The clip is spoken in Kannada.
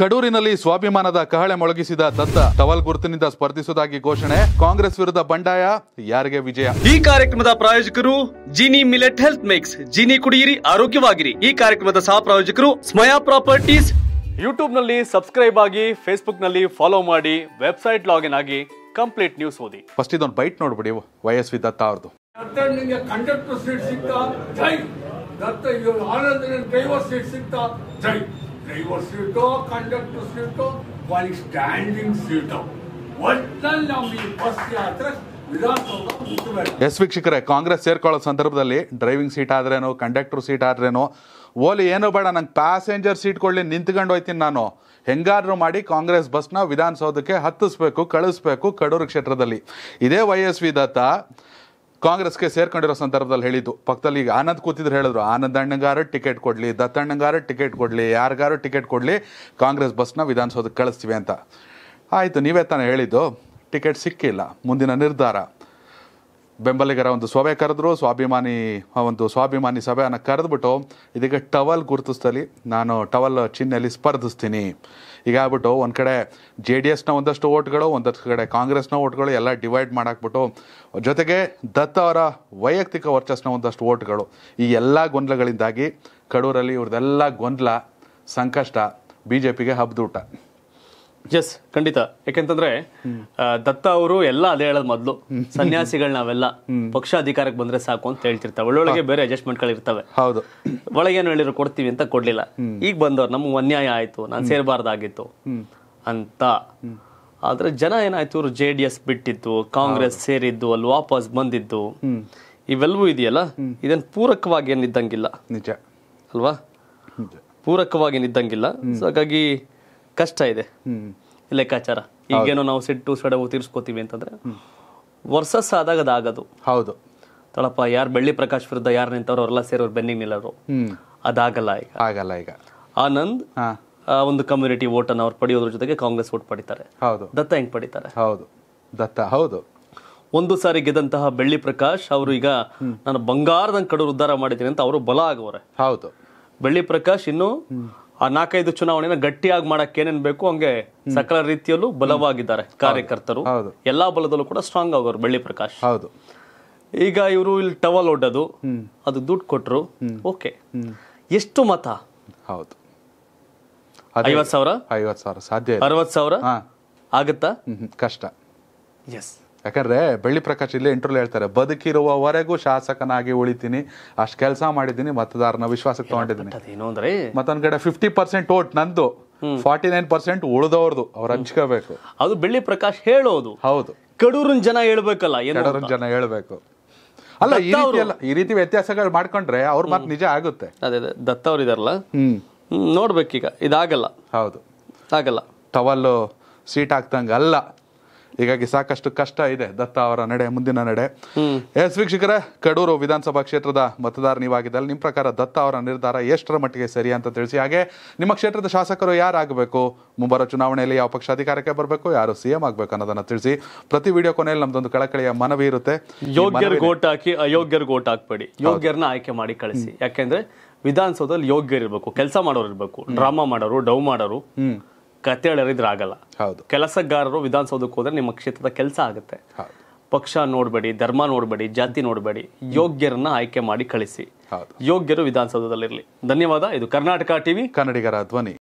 ಕಡೂರಿನಲ್ಲಿ ಸ್ವಾಭಿಮಾನದ ಕಹಳೆ ಮೊಳಗಿಸಿದ ದತ್ತ ಟವಲ್ ಗುರುತಿನಿಂದ ಸ್ಪರ್ಧಿಸುವುದಾಗಿ ಘೋಷಣೆ ಕಾಂಗ್ರೆಸ್ ವಿರುದ್ಧ ಬಂಡಾಯ ಯಾರಿಗೆ ವಿಜಯ ಈ ಕಾರ್ಯಕ್ರಮದ ಪ್ರಾಯೋಜಕರು Jini millet health mix Jini ಕುಡಿಯಿರಿ ಆರೋಗ್ಯವಾಗಿರಿ ಈ ಕಾರ್ಯಕ್ರಮದ ಸಹ ಪ್ರಾಯೋಜಕರು ಸ್ಮಯಾ ಪ್ರಾಪರ್ಟೀಸ್ ಯೂಟ್ಯೂಬ್ ನಲ್ಲಿ ಸಬ್ಸ್ಕ್ರೈಬ್ ಆಗಿ ಫೇಸ್ಬುಕ್ ನಲ್ಲಿ ಫಾಲೋ ಮಾಡಿ ವೆಬ್ಸೈಟ್ ಲಾಗಿನ್ ಆಗಿ ಕಂಪ್ಲೀಟ್ ನ್ಯೂಸ್ ಓದಿ ಫಸ್ಟ್ ಇದೊಂದು ಬೈಟ್ ನೋಡ್ಬಿಡಿ ವಯಸ್ವಿ ದತ್ತ ಅವ್ರದ್ದು ಸೀಟ್ ಸಿಗ್ತಾ ಡ್ರೈವರ್ ಸೀಟು ಕಂಡಕ್ಟರ್ ಸೀಟು ವಾಲಿ ಸ್ಟ್ಯಾಂಡಿಂಗ್ ಸೀಟು ನಾವು ಈ ಬಸ್ ಎಸ್ ವೀಕ್ಷಕರೇ ಕಾಂಗ್ರೆಸ್ ಸೇರ್ಕೊಳ್ಳೋ ಸಂದರ್ಭದಲ್ಲಿ ಡ್ರೈವಿಂಗ್ ಸೀಟ್ ಆದ್ರೇನು ಕಂಡಕ್ಟರ್ ಸೀಟ್ ಆದ್ರೇನು ಓಲಿ ಏನು ಬೇಡ ನಂಗೆ ಪ್ಯಾಸೆಂಜರ್ ಸೀಟ್ ಕೊಡಲಿ ನಿಂತ್ಕೊಂಡು ಹೋಯ್ತೀನಿ ನಾನು ಹೆಂಗಾದ್ರೂ ಮಾಡಿ ಕಾಂಗ್ರೆಸ್ ಬಸ್ನ ವಿಧಾನಸೌಧಕ್ಕೆ ಹತ್ತಿಸ್ಬೇಕು ಕಳಿಸ್ಬೇಕು ಕಡೂರು ಕ್ಷೇತ್ರದಲ್ಲಿ ಇದೇ ವೈ ಎಸ್ ವಿ ದತ್ತ ಕಾಂಗ್ರೆಸ್ಗೆ ಸೇರ್ಕೊಂಡಿರೋ ಸಂದರ್ಭದಲ್ಲಿ ಹೇಳಿದ್ದು ಪಕ್ಕದಲ್ಲಿ ಈಗ ಆನಂದ್ ಕೂತಿದ್ರು ಹೇಳಿದ್ರು ಆನಂದ್ ಅಣ್ಣಗಾರ ಟಿಕೆಟ್ ಕೊಡಲಿ ದತ್ತಣ್ಣಗಾರ ಟಿಕೆಟ್ ಕೊಡಲಿ ಯಾರಿಗಾರು ಟಿಕೆಟ್ ಕೊಡಲಿ ಕಾಂಗ್ರೆಸ್ ಬಸ್ನ ವಿಧಾನಸೌಧಕ್ಕೆ ಕಳಿಸ್ತೀವಿ ಅಂತ ಆಯಿತು ನೀವೇ ತಾನೇ ಹೇಳಿದ್ದು ಟಿಕೆಟ್ ಸಿಕ್ಕಿಲ್ಲ ಮುಂದಿನ ನಿರ್ಧಾರ ಬೆಂಬಲಿಗರ ಒಂದು ಸಭೆ ಕರೆದ್ರು ಸ್ವಾಭಿಮಾನಿ ಒಂದು ಸ್ವಾಭಿಮಾನಿ ಸಭೆಯನ್ನು ಕರೆದ್ಬಿಟ್ಟು ಇದಕ್ಕೆ ಟವಲ್ ಗುರುತಿಸ್ತಲ್ಲಿ ನಾನು ಟವಲ್ ಚಿಹ್ನೆಯಲ್ಲಿ ಸ್ಪರ್ಧಿಸ್ತೀನಿ ಈಗ ಆಗ್ಬಿಟ್ಟು ಒಂದು ಕಡೆ ಜೆ ಡಿ ಎಸ್ನ ಒಂದಷ್ಟು ಓಟ್ಗಳು ಒಂದಷ್ಟು ಕಡೆ ಕಾಂಗ್ರೆಸ್ನ ಓಟ್ಗಳು ಎಲ್ಲ ಡಿವೈಡ್ ಮಾಡಾಕ್ಬಿಟ್ಟು ಜೊತೆಗೆ ದತ್ತ ಅವರ ವೈಯಕ್ತಿಕ ವರ್ಚಸ್ನ ಒಂದಷ್ಟು ಓಟ್ಗಳು ಈ ಎಲ್ಲ ಗೊಂದಲಗಳಿಂದಾಗಿ ಕಡೂರಲ್ಲಿ ಇವ್ರದ್ದೆಲ್ಲ ಗೊಂದಲ ಸಂಕಷ್ಟ ಬಿ ಜೆ ಪಿಗೆ ಹಬ್ದೂಟ ಎಸ್ ಖಂಡಿತ ಯಾಕೆಂತಂದ್ರೆ ದತ್ತ ಅವರು ಎಲ್ಲ ಅದೇ ಹೇಳೋದು ಮೊದಲು ಸನ್ಯಾಸಿಗಳು ನಾವೆಲ್ಲ ಪಕ್ಷ ಅಧಿಕಾರಕ್ಕೆ ಬಂದ್ರೆ ಸಾಕು ಅಂತ ಹೇಳ್ತಿರ್ತಾರೆ ಒಳ್ಳೊಳಗೆ ಬೇರೆ ಅಡ್ಜಸ್ಟ್ಮೆಂಟ್ ಗಳು ಇರ್ತವೆ ಹೌದು ಒಳಗೇನು ಹೇಳಿರೋ ಕೊಡ್ತೀವಿ ಅಂತ ಕೊಡ್ಲಿಲ್ಲ ಈಗ ಬಂದವ್ರು ನಮ್ಗೆ ಅನ್ಯಾಯ ಆಯ್ತು ನಾನು ಸೇರ್ಬಾರ್ದಾಗಿತ್ತು ಅಂತ ಆದ್ರೆ ಜನ ಏನಾಯ್ತು ಇವರು ಜೆ ಡಿ ಎಸ್ ಬಿಟ್ಟಿದ್ದು ಕಾಂಗ್ರೆಸ್ ಸೇರಿದ್ದು ಅಲ್ಲಿ ವಾಪಸ್ ಬಂದಿದ್ದು ಇವೆಲ್ಲವೂ ಇದೆಯಲ್ಲ ಇದನ್ ಪೂರಕವಾಗಿ ಏನಿದ್ದಂಗಿಲ್ಲ ನಿಜ ಅಲ್ವಾ ಪೂರಕವಾಗಿ ಏನಿದ್ದಂಗಿಲ್ಲ ಹಾಗಾಗಿ ಕಷ್ಟ ಇದೆ ಲೆಕ್ಕಾಚಾರ ಈಗೇನೋ ನಾವು ಸಿಟ್ಟು ಸಡವು ತೀರಿಸ್ಕೋತೀವಿ ಅಂತಂದ್ರೆ ವರ್ಸಸ್ ಆದಾಗ ಅದಾಗದು ಹೌದು ತಳಪ್ಪ ಯಾರು ಬೆಳ್ಳಿ ಪ್ರಕಾಶ್ ವಿರುದ್ಧ ಯಾರು ನಿಂತವ್ರು ಅವರೆಲ್ಲ ಸೇರೋರು ಬೆನ್ನಿಗೆ ನಿಲ್ಲರು ಅದಾಗಲ್ಲ ಈಗ ಆಗಲ್ಲ ಈಗ ಆನಂದ್ ಒಂದು ಕಮ್ಯುನಿಟಿ ಓಟ್ ಅನ್ನು ಅವ್ರು ಪಡೆಯೋದ್ರ ಜೊತೆಗೆ ಕಾಂಗ್ರೆಸ್ ವೋಟ್ ಪಡಿತಾರೆ ಹೌದು ದತ್ತ ಹೆಂಗ್ ಪಡಿತಾರೆ ಹೌದು ದತ್ತ ಹೌದು ಒಂದು ಸಾರಿ ಗೆದ್ದಂತಹ ಬೆಳ್ಳಿ ಪ್ರಕಾಶ್ ಅವರು ಈಗ ನಾನು ಬಂಗಾರದ ಕಡು ಉದ್ಧಾರ ಮಾಡಿದ್ದೀನಿ ಅಂತ ಅವರು ಬಲ ಆಗೋರೆ ಹೌದು ಬೆಳ್ಳಿ ಪ್ರಕಾಶ್ ಇನ್ನು ಆ ನಾಲ್ಕೈದು ಚುನಾವಣೆನ ಗಟ್ಟಿಯಾಗಿ ಮಾಡಕ್ಕೆ ಏನೇನ್ ಬೇಕು ಹಂಗೆ ಸಕಲ ರೀತಿಯಲ್ಲೂ ಬಲವಾಗಿದ್ದಾರೆ ಕಾರ್ಯಕರ್ತರು ಎಲ್ಲಾ ಬಲದಲ್ಲೂ ಕೂಡ ಸ್ಟ್ರಾಂಗ್ ಆಗೋರು ಬೆಳ್ಳಿ ಪ್ರಕಾಶ್ ಹೌದು ಈಗ ಇವರು ಇಲ್ಲಿ ಟವಲ್ ಒಡ್ಡೋದು ಅದು ದುಡ್ಡು ಕೊಟ್ರು ಓಕೆ ಎಷ್ಟು ಮತ ಹೌದು ಐವತ್ತು ಸಾವಿರ ಸಾವಿರ ಸಾಧ್ಯ ಅರವತ್ತು ಸಾವಿರ ಆಗುತ್ತಾ ಕಷ್ಟ ಎಸ್ ಯಾಕಂದ್ರೆ ಬೆಳ್ಳಿ ಪ್ರಕಾಶ್ ಇಲ್ಲೇ ಇಂಟರ್ವ್ಯೂ ಹೇಳ್ತಾರೆ ಬದುಕಿರುವವರೆಗೂ ಶಾಸಕನಾಗಿ ಉಳಿತೀನಿ ಅಷ್ಟು ಕೆಲಸ ಮಾಡಿದ್ದೀನಿ ಮತದಾರನ ವಿಶ್ವಾಸಕ್ಕೆ ತಗೊಂಡಿದ್ದೀನಿ ಮತ್ತೊಂದು ಕಡೆ ಫಿಫ್ಟಿ ಪರ್ಸೆಂಟ್ ಓಟ್ ನಂದು ಫಾರ್ಟಿ ನೈನ್ ಪರ್ಸೆಂಟ್ ಉಳಿದವ್ರದ್ದು ಅವ್ರು ಹಂಚ್ಕೋಬೇಕು ಅದು ಬೆಳ್ಳಿ ಪ್ರಕಾಶ್ ಹೇಳೋದು ಹೌದು ಕಡೂರನ್ ಜನ ಹೇಳ್ಬೇಕಲ್ಲ ಕಡೂರಿನ ಜನ ಹೇಳ್ಬೇಕು ಅಲ್ಲ ಈ ರೀತಿ ಅಲ್ಲ ಈ ರೀತಿ ವ್ಯತ್ಯಾಸಗಳು ಮಾಡ್ಕೊಂಡ್ರೆ ಅವ್ರ ಮತ್ತೆ ನಿಜ ಆಗುತ್ತೆ ಅದೇ ದತ್ತ ಅವ್ರು ಇದಾರಲ್ಲ ನೋಡ್ಬೇಕೀಗ ಇದಾಗಲ್ಲ ಹೌದು ಆಗಲ್ಲ ಟವಲ್ಲು ಸೀಟ್ ಹಾಕ್ದಂಗೆ ಅಲ್ಲ ಹೀಗಾಗಿ ಸಾಕಷ್ಟು ಕಷ್ಟ ಇದೆ ದತ್ತ ಅವರ ನಡೆ ಮುಂದಿನ ನಡೆ ಎಸ್ ವೀಕ್ಷಕರೇ ಕಡೂರು ವಿಧಾನಸಭಾ ಕ್ಷೇತ್ರದ ಮತದಾರ ನೀವಾಗಿದ್ದಲ್ಲಿ ನಿಮ್ಮ ಪ್ರಕಾರ ದತ್ತ ಅವರ ನಿರ್ಧಾರ ಎಷ್ಟರ ಮಟ್ಟಿಗೆ ಸರಿ ಅಂತ ತಿಳಿಸಿ ಹಾಗೆ ನಿಮ್ಮ ಕ್ಷೇತ್ರದ ಶಾಸಕರು ಆಗಬೇಕು ಮುಂಬರುವ ಚುನಾವಣೆಯಲ್ಲಿ ಯಾವ ಪಕ್ಷ ಅಧಿಕಾರಕ್ಕೆ ಬರಬೇಕು ಯಾರು ಸಿಎಂ ಆಗಬೇಕು ಅನ್ನೋದನ್ನ ತಿಳಿಸಿ ಪ್ರತಿ ವಿಡಿಯೋ ಕೊನೆಯಲ್ಲಿ ನಮ್ದೊಂದು ಕಳಕಳಿಯ ಮನವಿ ಇರುತ್ತೆ ಯೋಗ್ಯರಿಗೆ ಓಟ್ ಹಾಕಿ ಅಯೋಗ್ಯರಿಗೆ ಓಟ್ ಹಾಕ್ಬೇಡಿ ಯೋಗ್ಯರನ್ನ ಆಯ್ಕೆ ಮಾಡಿ ಕಳಿಸಿ ಯಾಕೆಂದ್ರೆ ವಿಧಾನಸೌಧದಲ್ಲಿ ಯೋಗ್ಯರಿರ್ಬೇಕು ಕೆಲಸ ಮಾಡೋರು ಇರಬೇಕು ಡ್ರಾಮಾ ಮಾಡೋರು ಡೌ ಮಾಡೋರು ಕತೆ ಆಗಲ್ಲ ಹೌದು ಕೆಲಸಗಾರರು ವಿಧಾನಸೌಧಕ್ಕೆ ಹೋದ್ರೆ ನಿಮ್ಮ ಕ್ಷೇತ್ರದ ಕೆಲಸ ಆಗುತ್ತೆ ಪಕ್ಷ ನೋಡಬೇಡಿ ಧರ್ಮ ನೋಡಬೇಡಿ ಜಾತಿ ನೋಡಬೇಡಿ ಯೋಗ್ಯರನ್ನ ಆಯ್ಕೆ ಮಾಡಿ ಕಳಿಸಿ ಯೋಗ್ಯರು ವಿಧಾನಸೌಧದಲ್ಲಿರಲಿ ಧನ್ಯವಾದ ಇದು ಕರ್ನಾಟಕ ಟಿವಿ ಕನ್ನಡಿಗರ ಧ್ವನಿ